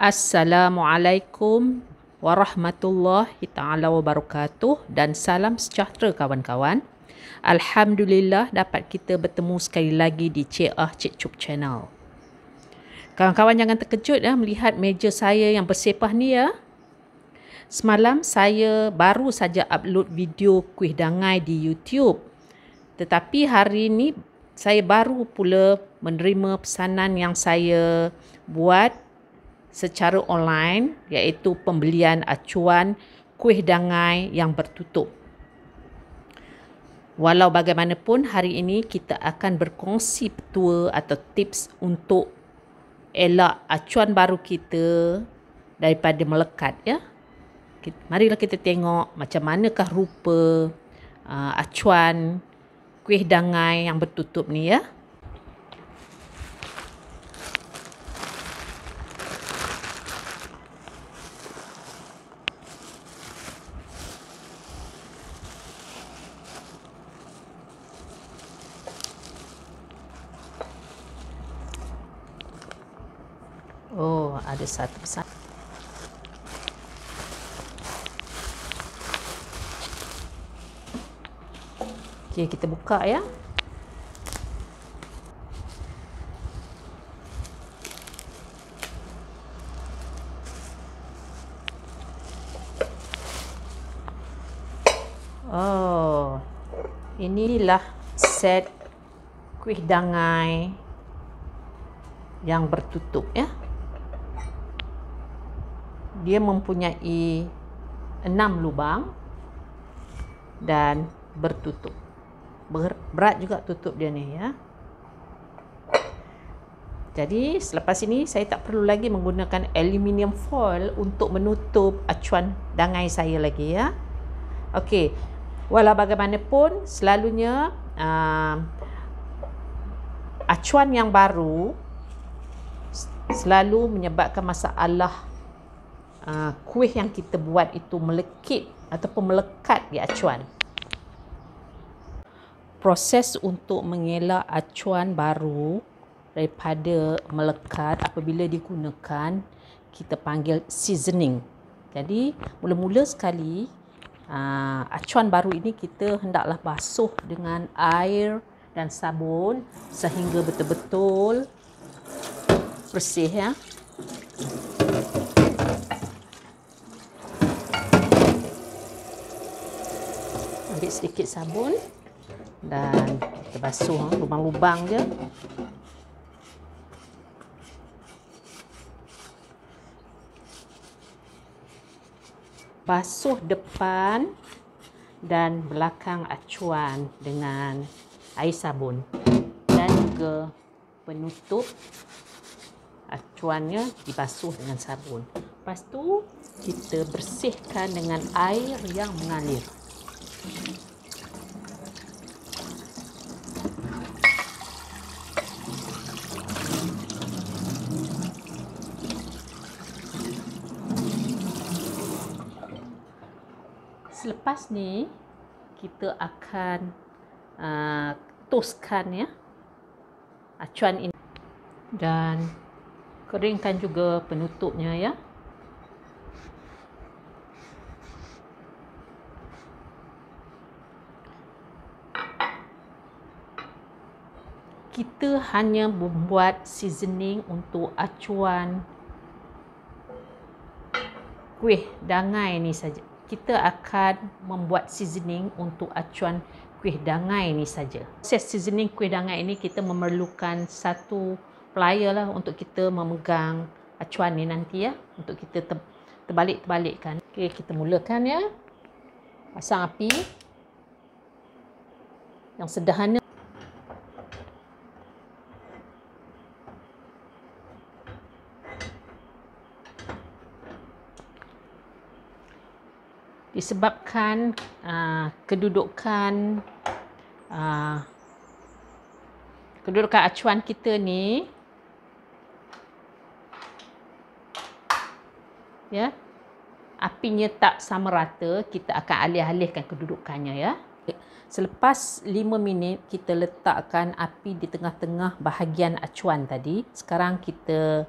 Assalamualaikum warahmatullahi taala wabarakatuh dan salam sejahtera kawan-kawan. Alhamdulillah dapat kita bertemu sekali lagi di Ceah Cik Cup Channel. Kawan-kawan jangan terkejut ya melihat meja saya yang bersepah ni ya. Semalam saya baru saja upload video kuih dangai di YouTube. Tetapi hari ini saya baru pula menerima pesanan yang saya buat secara online iaitu pembelian acuan kuih dangai yang bertutup. Walau bagaimanapun hari ini kita akan berkongsi petua atau tips untuk elak acuan baru kita daripada melekat ya. Marilah kita tengok macam manakah rupa uh, acuan kuih dangai yang bertutup ni ya. Oh, ada satu pesan. Okey, kita buka ya. Oh. Inilah set kuih dangai yang bertutup ya. Eh? dia mempunyai enam lubang dan bertutup. Ber, berat juga tutup dia ni ya. Jadi selepas ini saya tak perlu lagi menggunakan aluminium foil untuk menutup acuan dangai saya lagi ya. Okey. Walau bagaimanapun selalunya uh, acuan yang baru selalu menyebabkan masalah uh, kuih yang kita buat itu melekit ataupun melekat di acuan. Proses untuk mengelak acuan baru daripada melekat apabila digunakan kita panggil seasoning. Jadi mula-mula sekali uh, acuan baru ini kita hendaklah basuh dengan air dan sabun sehingga betul-betul bersih ya. ambil sedikit sabun dan kita basuh eh, lubang-lubang dia. Basuh depan dan belakang acuan dengan air sabun dan juga penutup acuannya dibasuh dengan sabun. Lepas tu kita bersihkan dengan air yang mengalir. Selepas ni kita akan uh, ah, toskan ya acuan ini dan keringkan juga penutupnya ya. kita hanya membuat seasoning untuk acuan kuih dangai ni saja. Kita akan membuat seasoning untuk acuan kuih dangai ni saja. Proses seasoning kuih dangai ini kita memerlukan satu player lah untuk kita memegang acuan ni nanti ya. Untuk kita terbalik-terbalikkan. Okey, kita mulakan ya. Pasang api. Yang sederhana. disebabkan uh, kedudukan uh, kedudukan acuan kita ni ya apinya tak sama rata kita akan alih-alihkan kedudukannya ya, ya. selepas 5 minit kita letakkan api di tengah-tengah bahagian acuan tadi sekarang kita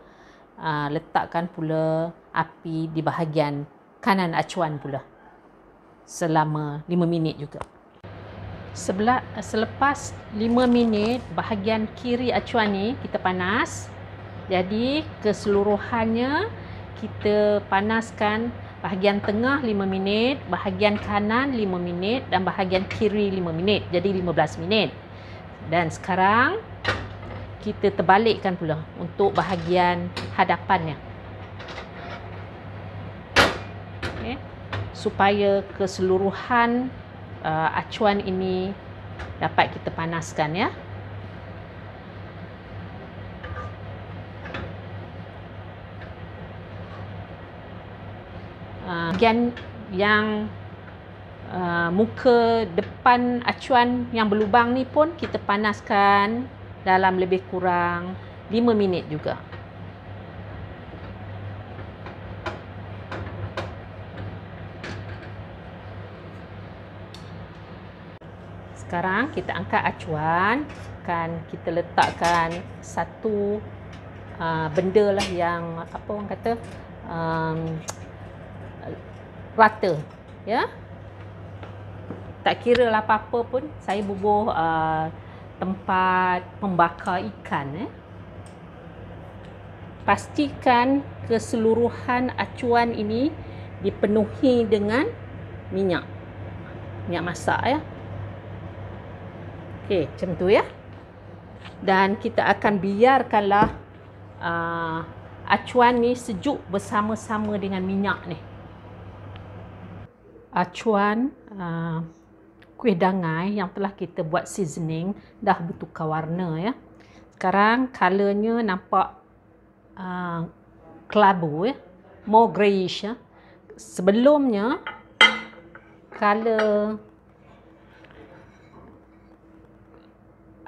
uh, letakkan pula api di bahagian kanan acuan pula selama 5 minit juga. Sebelah, selepas 5 minit, bahagian kiri acuan ni kita panas. Jadi keseluruhannya kita panaskan bahagian tengah 5 minit, bahagian kanan 5 minit dan bahagian kiri 5 minit. Jadi 15 minit. Dan sekarang kita terbalikkan pula untuk bahagian hadapannya. supaya keseluruhan uh, acuan ini dapat kita panaskan ya. Uh, bahagian yang uh, muka depan acuan yang berlubang ni pun kita panaskan dalam lebih kurang 5 minit juga. sekarang kita angkat acuan kan kita letakkan satu uh, benda lah yang apa orang kata um, rata ya tak kira lah apa-apa pun saya bubuh uh, tempat membakar ikan eh. pastikan keseluruhan acuan ini dipenuhi dengan minyak minyak masak ya eh. Okey, macam tu ya. Dan kita akan biarkanlah uh, acuan ni sejuk bersama-sama dengan minyak ni. Acuan uh, kuih dangai yang telah kita buat seasoning dah bertukar warna ya. Sekarang colournya nampak uh, kelabu ya. More greyish ya. Sebelumnya colour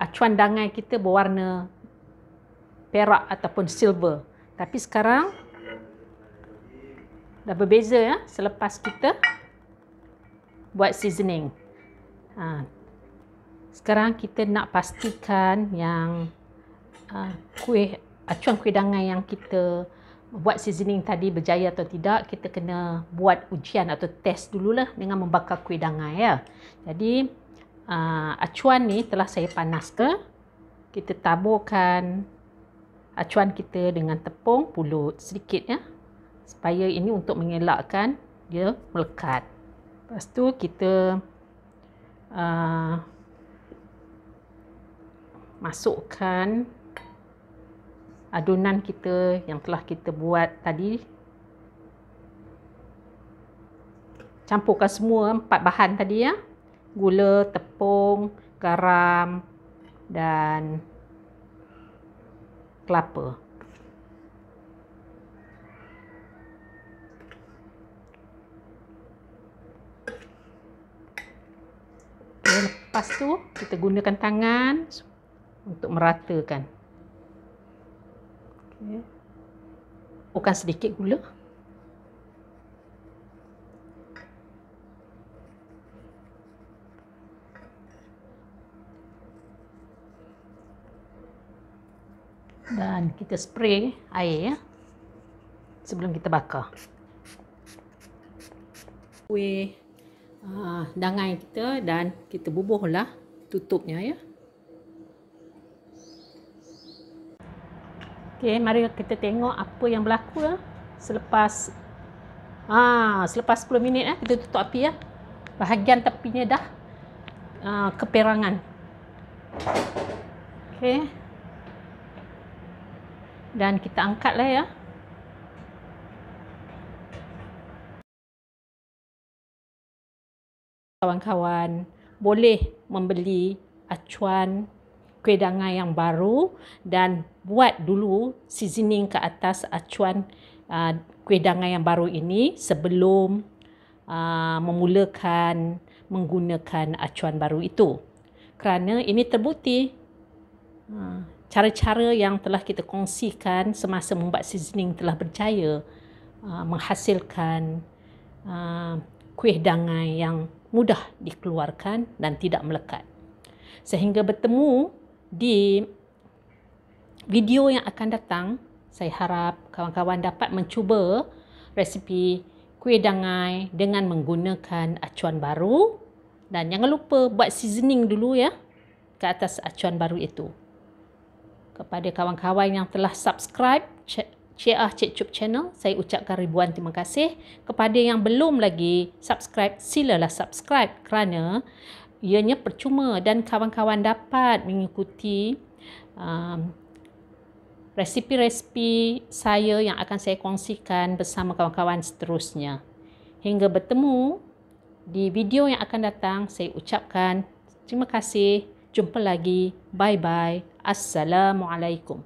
acuan dangai kita berwarna perak ataupun silver. Tapi sekarang dah berbeza ya selepas kita buat seasoning. Ha. Sekarang kita nak pastikan yang ha, kuih acuan kuih dangai yang kita buat seasoning tadi berjaya atau tidak, kita kena buat ujian atau test dululah dengan membakar kuih dangai ya. Jadi uh, acuan ni telah saya panaskan. kita taburkan acuan kita dengan tepung pulut sedikit ya supaya ini untuk mengelakkan dia melekat lepas tu kita uh, masukkan adunan kita yang telah kita buat tadi campurkan semua empat bahan tadi ya gula, tepung, garam dan kelapa. Lepas tu kita gunakan tangan untuk meratakan. Okey, Bukan sedikit gula. kita spray air ya sebelum kita bakar We uh, ah, dangai kita dan kita bubuhlah tutupnya ya Okay, mari kita tengok apa yang berlaku ya. selepas ha, selepas 10 minit ya, kita tutup api ya. bahagian tepinya dah uh, keperangan Okay dan kita angkat lah ya kawan-kawan boleh membeli acuan kuih dangai yang baru dan buat dulu seasoning ke atas acuan uh, kuih dangai yang baru ini sebelum uh, memulakan menggunakan acuan baru itu kerana ini terbukti ha cara-cara yang telah kita kongsikan semasa membuat seasoning telah berjaya uh, menghasilkan uh, kuih dangai yang mudah dikeluarkan dan tidak melekat. Sehingga bertemu di video yang akan datang, saya harap kawan-kawan dapat mencuba resipi kuih dangai dengan menggunakan acuan baru dan jangan lupa buat seasoning dulu ya ke atas acuan baru itu kepada kawan-kawan yang telah subscribe CH Cik Cup channel, saya ucapkan ribuan terima kasih. Kepada yang belum lagi subscribe, silalah subscribe kerana ianya percuma dan kawan-kawan dapat mengikuti um, resipi-resipi saya yang akan saya kongsikan bersama kawan-kawan seterusnya. Hingga bertemu di video yang akan datang, saya ucapkan terima kasih. Jumpa lagi. Bye-bye. Assalamualaikum.